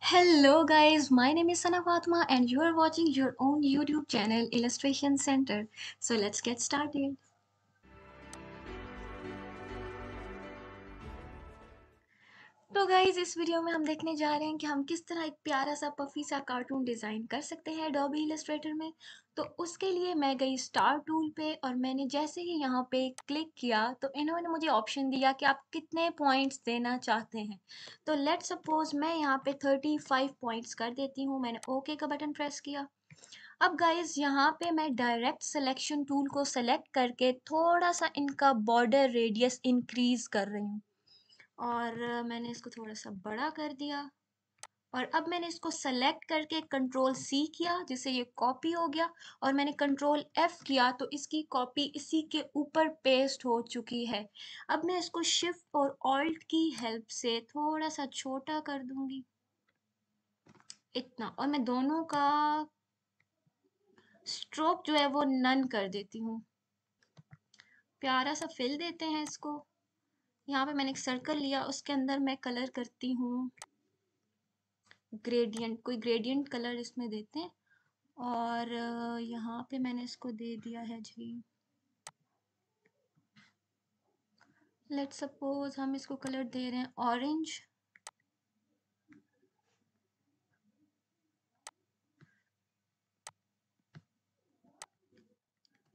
Hello guys, my name is Sana Fatma and you are watching your own YouTube channel Illustration Center. So let's get started. तो guys इस video में हम देखने जा रहे हैं कि हम किस तरह एक प्यारा सा पफी सा कार्टून डिज़ाइन कर सकते हैं डॉबी इलस्ट्रेटर में तो उसके लिए मैं गई स्टार टूल पे और मैंने जैसे ही यहाँ पे क्लिक किया तो इन्होंने मुझे ऑप्शन दिया कि आप कितने पॉइंट्स देना चाहते हैं तो लेट सपोज मैं यहाँ पे थर्टी फाइव पॉइंट्स कर देती हूँ मैंने ओके का बटन प्रेस किया अब गाइज यहाँ पे मैं डायरेक्ट सिलेक्शन टूल को सेलेक्ट करके थोड़ा सा इनका बॉर्डर रेडियस इंक्रीज़ कर रही हूँ और मैंने इसको थोड़ा सा बड़ा कर दिया और अब मैंने इसको सेलेक्ट करके कंट्रोल सी किया जिससे ये कॉपी हो गया और मैंने कंट्रोल एफ किया तो इसकी कॉपी इसी के ऊपर पेस्ट हो चुकी है अब मैं इसको शिफ्ट और ऑल्ट की हेल्प से थोड़ा सा छोटा कर दूंगी इतना और मैं दोनों का स्ट्रोक जो है वो नन कर देती हूँ प्यारा सा फिल देते हैं इसको यहाँ पे मैंने एक सर्कल लिया उसके अंदर मैं कलर करती हूँ ग्रेडियंट कोई ग्रेडियंट कलर इसमें देते हैं और यहाँ पे मैंने इसको दे दिया है जी लेट सपोज हम इसको कलर दे रहे हैं ऑरेंज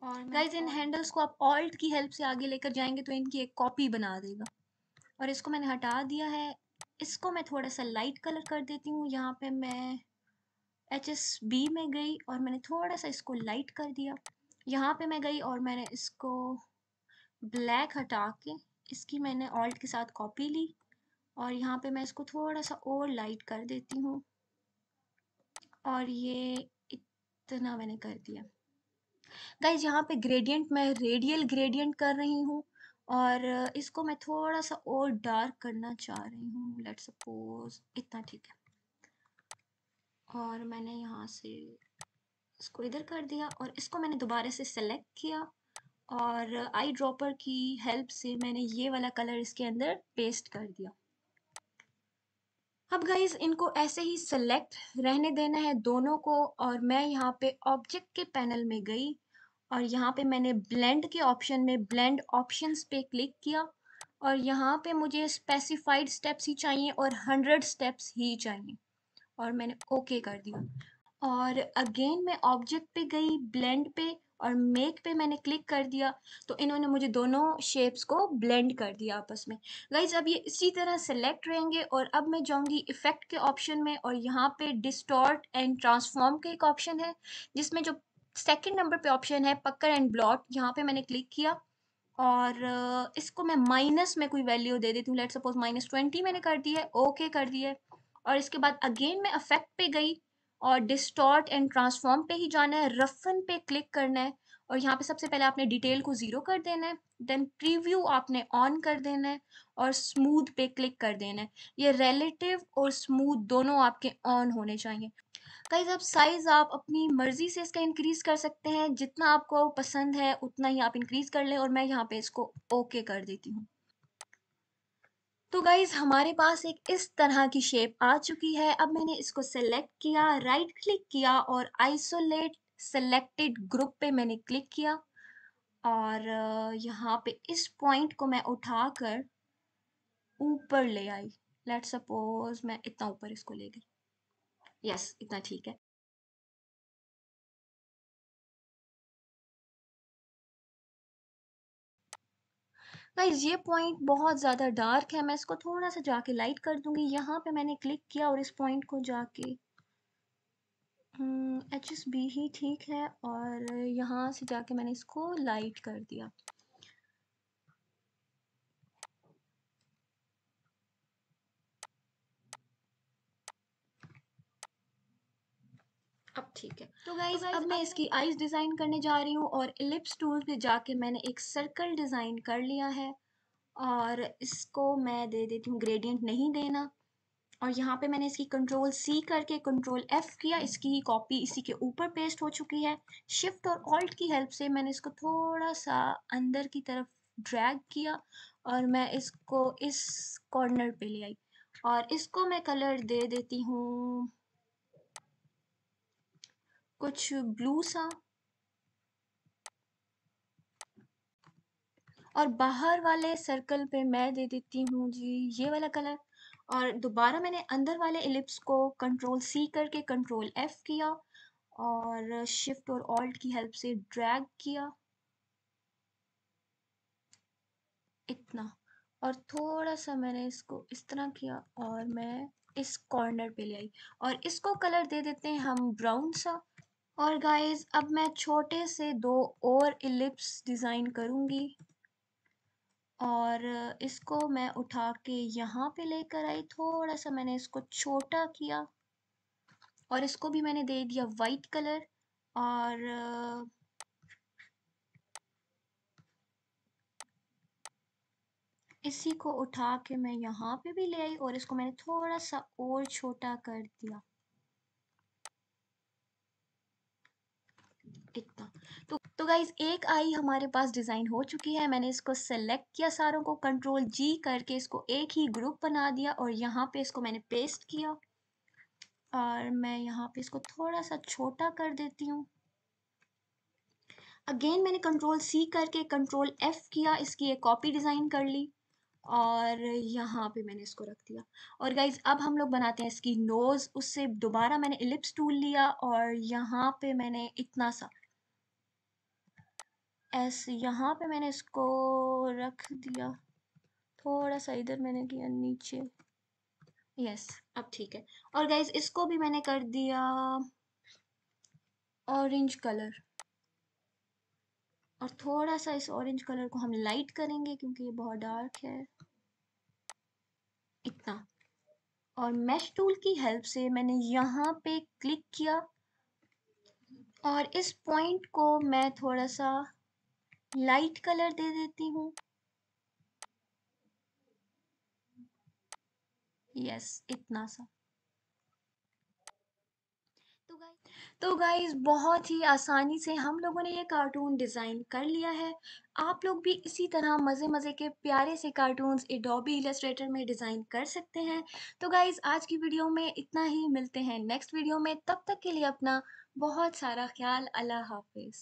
और oh गाइज इन हैंडल्स को आप ऑल्ट की हेल्प से आगे लेकर जाएंगे तो इनकी एक कॉपी बना देगा और इसको मैंने हटा दिया है इसको मैं थोड़ा सा लाइट कलर कर देती हूँ यहाँ पे मैं एच एस बी में गई और मैंने थोड़ा सा इसको लाइट कर दिया यहाँ पे मैं गई और मैंने इसको ब्लैक हटा के इसकी मैंने ऑल्ट के साथ कॉपी ली और यहाँ पे मैं इसको थोड़ा सा और लाइट कर देती हूँ और ये इतना मैंने कर दिया गाइज यहाँ पे ग्रेडियंट मैं रेडियल ग्रेडियंट कर रही हूँ और इसको मैं थोड़ा सा और डार्क करना चाह रही हूँ लेट सपोज इतना ठीक है और मैंने यहाँ से इसको इधर कर दिया और इसको मैंने दोबारा से सेलेक्ट किया और आई ड्रॉपर की हेल्प से मैंने ये वाला कलर इसके अंदर पेस्ट कर दिया अब गाइज इनको ऐसे ही सेलेक्ट रहने देना है दोनों को और मैं यहाँ पे ऑब्जेक्ट के पैनल में गई और यहाँ पे मैंने ब्लेंड के ऑप्शन में ब्लेंड ऑप्शंस पे क्लिक किया और यहाँ पे मुझे स्पेसिफाइड स्टेप्स ही चाहिए और हंड्रेड स्टेप्स ही चाहिए और मैंने ओके okay कर दिया और अगेन मैं ऑब्जेक्ट पे गई ब्लेंड पे और मेक पे मैंने क्लिक कर दिया तो इन्होंने मुझे दोनों शेप्स को ब्लेंड कर दिया आपस में गाइज अब ये इसी तरह सेलेक्ट रहेंगे और अब मैं जाऊंगी इफ़ेक्ट के ऑप्शन में और यहाँ पे डिस्टॉर्ट एंड ट्रांसफॉर्म का एक ऑप्शन है जिसमें जो सेकेंड नंबर पे ऑप्शन है पक्कर एंड ब्लॉट यहाँ पे मैंने क्लिक किया और इसको मैं माइनस में कोई वैल्यू दे देती हूँ लेट सपोज माइनस ट्वेंटी मैंने कर दी है ओके okay कर दी है और इसके बाद अगेन मैं अफेक्ट पे गई और डिस्टॉर्ट एंड ट्रांसफॉर्म पे ही जाना है रफन पे क्लिक करना है और यहाँ पे सबसे पहले आपने डिटेल को ज़ीरो कर देना है देन प्रीव्यू आपने ऑन कर देना है और स्मूथ पे क्लिक कर देना है ये रिलेटिव और स्मूथ दोनों आपके ऑन होने चाहिए गाइज अब साइज़ आप अपनी मर्ज़ी से इसका इंक्रीज़ कर सकते हैं जितना आपको पसंद है उतना ही आप इंक्रीज़ कर लें और मैं यहाँ पे इसको ओके कर देती हूँ तो गाइज़ हमारे पास एक इस तरह की शेप आ चुकी है अब मैंने इसको सेलेक्ट किया राइट क्लिक किया और आइसोलेट सेलेक्टेड ग्रुप पे मैंने क्लिक किया और यहाँ पे इस पॉइंट को मैं उठाकर ऊपर ले आई लेट सपोज मैं इतना ऊपर इसको ले गई यस इतना ठीक है गाइज ये पॉइंट बहुत ज़्यादा डार्क है मैं इसको थोड़ा सा जाके लाइट कर दूंगी यहाँ पे मैंने क्लिक किया और इस पॉइंट को जाके एच एस बी ही ठीक है और यहाँ से जाके मैंने इसको लाइट कर दिया अब ठीक है तो गाइज तो अब मैं इसकी आइज डिज़ाइन करने जा रही हूँ और लिप्स टूल पे जाके मैंने एक सर्कल डिज़ाइन कर लिया है और इसको मैं दे देती हूँ ग्रेडियंट नहीं देना और यहाँ पे मैंने इसकी कंट्रोल सी करके कंट्रोल एफ़ किया इसकी कॉपी इसी के ऊपर पेस्ट हो चुकी है शिफ्ट और ऑल्ट की हेल्प से मैंने इसको थोड़ा सा अंदर की तरफ ड्रैग किया और मैं इसको इस कॉर्नर पे ले आई और इसको मैं कलर दे देती हूँ कुछ ब्लू सा और बाहर वाले सर्कल पे मैं दे देती हूँ जी ये वाला कलर और दोबारा मैंने अंदर वाले एलिप्स को कंट्रोल सी करके कंट्रोल एफ किया और शिफ्ट और ऑल्ट की हेल्प से ड्रैग किया इतना और थोड़ा सा मैंने इसको इस तरह किया और मैं इस कॉर्नर पे ले आई और इसको कलर दे देते हैं हम ब्राउन सा और गाइस अब मैं छोटे से दो और इलिप्स डिज़ाइन करूँगी और इसको मैं उठा के यहाँ पे लेकर आई थोड़ा सा मैंने इसको छोटा किया और इसको भी मैंने दे दिया वाइट कलर और इसी को उठा के मैं यहाँ पे भी ले आई और इसको मैंने थोड़ा सा और छोटा कर दिया गाइज एक आई हमारे पास डिज़ाइन हो चुकी है मैंने इसको सेलेक्ट किया सारों को कंट्रोल जी करके इसको एक ही ग्रुप बना दिया और यहाँ पे इसको मैंने पेस्ट किया और मैं यहाँ पे इसको थोड़ा सा छोटा कर देती हूँ अगेन मैंने कंट्रोल सी करके कंट्रोल एफ़ किया इसकी एक कॉपी डिज़ाइन कर ली और यहाँ पे मैंने इसको रख दिया और गाइज अब हम लोग बनाते हैं इसकी नोज़ उससे दोबारा मैंने इलिप्स टूल लिया और यहाँ पे मैंने इतना सा एस यहाँ पे मैंने इसको रख दिया थोड़ा सा इधर मैंने किया नीचे यस अब ठीक है और गाइज इसको भी मैंने कर दिया ऑरेंज कलर और थोड़ा सा इस ऑरेंज कलर को हम लाइट करेंगे क्योंकि ये बहुत डार्क है इतना और मैश टूल की हेल्प से मैंने यहाँ पे क्लिक किया और इस पॉइंट को मैं थोड़ा सा लाइट कलर दे देती हूँ यस इतना सा तो गाइज तो बहुत ही आसानी से हम लोगों ने ये कार्टून डिज़ाइन कर लिया है आप लोग भी इसी तरह मज़े मज़े के प्यारे से कार्टून्स एडोबी इलस्ट्रेटर में डिज़ाइन कर सकते हैं तो गाइज़ आज की वीडियो में इतना ही मिलते हैं नेक्स्ट वीडियो में तब तक के लिए अपना बहुत सारा ख्याल अल्लाह हाफिज़